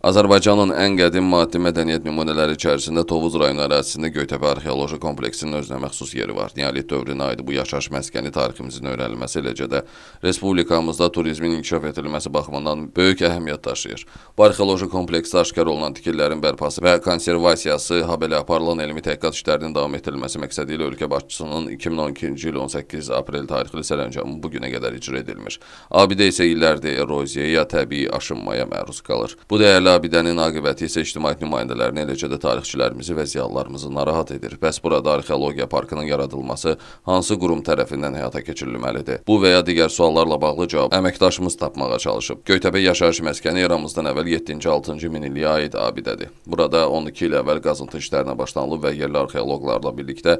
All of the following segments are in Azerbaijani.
Azərbaycanın ən qədim maddi mədəniyyət nümunələri içərisində Tovuz rayon ərazisində Göytəpə arxeoloji kompleksinin özünə məxsus yeri var. Neolit dövrünə aid bu yaşayış məskəni tariximizin öyrənilməsi eləcə də respublikamızda turizmin inkişaf etdirilməsi baxımından böyük əhəmiyyət daşıyır. Bu arxeoloji kompleksdə aşkar olunan tikililərin bərpası və konservasiyası, habelə aparılan elmi təhqiqat işlərinin davam etdirilməsi məqsədi ilə ölkə başçısının 2012-ci il 18 aprel tarixli sərəncamı bu günə qədər icra edilmiş. Abidə isə illərdir eroziyaya, təbii aşınmaya məruz qalır. Bu dəyərlər Belə abidənin aqibəti isə ictimai nümayəndələrini, eləcə də tarixçilərimizi və ziyalılarımızı narahat edir. Bəs burada arxeologiya parkının yaradılması hansı qurum tərəfindən həyata keçirilməlidir? Bu və ya digər suallarla bağlı cavab əməkdaşımız tapmağa çalışıb. Göytəpə yaşayış məskəni eramızdan əvvəl 7-6-cı minilliyə aid abidədir. Burada 12 il əvvəl qazıntı işlərinə başlanılıb və yerli arxeoloqlarla birlikdə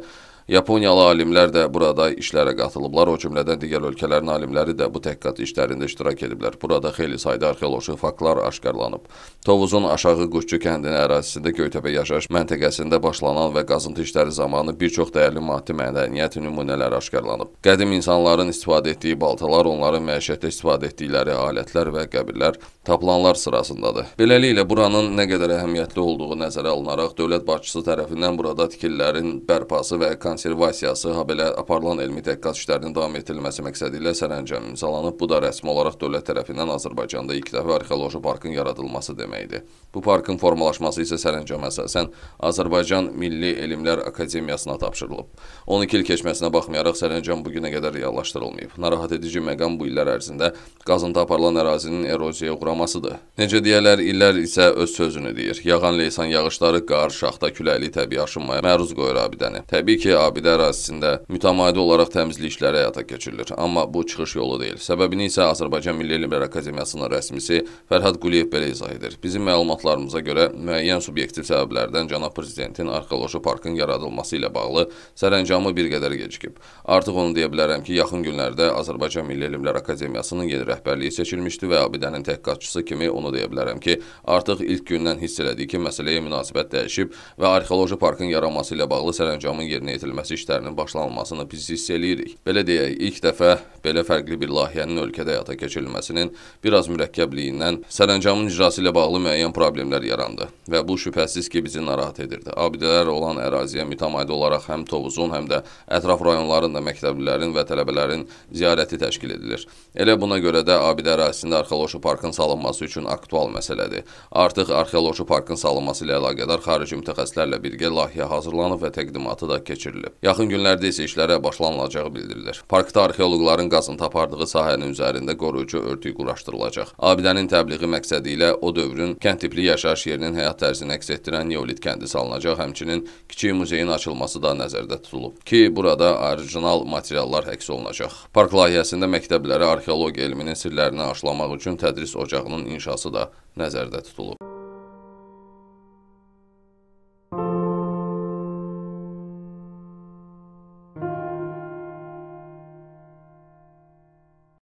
Yaponiyalı alimlər də burada işlərə qatılıblar, o cümlədən digər ölkələrin alimləri də bu təhqiqat işlərində iştirak ediblər. Burada xeyli sayda arxeoloji faktlar aşkarlanıb. Tovuzun aşağı Quşçu kəndinin ərazisində Göytəpə yaşayış məntəqəsində başlanan və qazıntı işləri zamanı bir çox dəyərli maddi mədəniyyət nümunələri aşkarlanıb. Qədim insanların istifadə etdiyi baltalar, onların məişətdə istifadə etdikləri alətlər və qəbirlər tapılanlar sırasındadır. Beləliklə buranın nə qədər əhəmiyyətli olduğu nəzərə alınaraq dövlət başçısı tərəfindən burada tikililərin bərpası və konservasyonu konservasiyası, habelə aparılan elmi təhqiqat işlərinin davam etdirilməsi məqsədi ilə sərəncam imzalanıb. Bu da rəsmi olaraq dövlət tərəfindən Azərbaycanda ilk dəfə arxeoloji parkın yaradılması deməkdir. Bu parkın formalaşması isə sərəncam əsasən Azərbaycan Milli Elmlər Akademiyasına tapşırılıb. 12 il keçməsinə baxmayaraq sərəncam bu günə qədər reallaşdırılmayıb. Narahat edici məqam bu illər ərzində qazıntı aparılan ərazinin eroziyaya uğramasıdır. Necə deyərlər, illər isə öz sözünü deyir. Yağan leysan yağışları qar, şaxta, küləli təbii aşınmaya məruz qoyur abidəni. Təbii ki, məqabidə ərazisində mütəmadi olaraq təmizlik işləri həyata keçirilir. Amma bu çıxış yolu deyil. Səbəbini isə Azərbaycan Milli Elmlər Akademiyasının rəsmisi Fərhad Quliyev belə izah edir. Bizim məlumatlarımıza görə müəyyən subyektiv səbəblərdən cənab prezidentin arxeoloji parkın yaradılması ilə bağlı sərəncamı bir qədər gecikib. Artıq onu deyə bilərəm ki, yaxın günlərdə Azərbaycan Milli Elmlər Akademiyasının yeni rəhbərliyi seçilmişdi və abidənin təhqiqatçısı kimi onu deyə bilərəm ki, artıq ilk gündən hiss elədik ki, məsələyə münasibət dəyişib və arxeoloji parkın yaranması ilə bağlı sərəncamın yerinə yetiriləcək edilməsi işlərinin başlanılmasını biz hiss eləyirik. Belə deyək, ilk dəfə belə fərqli bir layihənin ölkədə həyata keçirilməsinin biraz mürəkkəbliyindən sərəncamın icrası ilə bağlı müəyyən problemlər yarandı və bu şübhəsiz ki, bizi narahat edirdi. Abidələr olan əraziyə mütəmadi olaraq həm Tovuzun, həm də ətraf rayonların da məktəblilərin və tələbələrin ziyarəti təşkil edilir. Elə buna görə də abidə ərazisində arxeoloji parkın salınması üçün aktual məsələdir. Artıq arxeoloji parkın salınması ilə əlaqədar xarici mütəxəssislərlə birgə layihə hazırlanıb və təqdimatı da keçirilir bildirilib. Yaxın günlərdə isə işlərə başlanılacağı bildirilir. Parkda arxeoloqların qazıntı apardığı sahənin üzərində qoruyucu örtük quraşdırılacaq. Abidənin təbliği məqsədi ilə o dövrün kənd tipli yaşayış yerinin həyat tərzini əks etdirən neolit kəndi salınacaq, həmçinin kiçik muzeyin açılması da nəzərdə tutulub ki, burada orijinal materiallar əks olunacaq. Park layihəsində məktəblərə arxeologiya elminin sirlərini aşılamaq üçün tədris ocağının inşası da nəzərdə tutulub.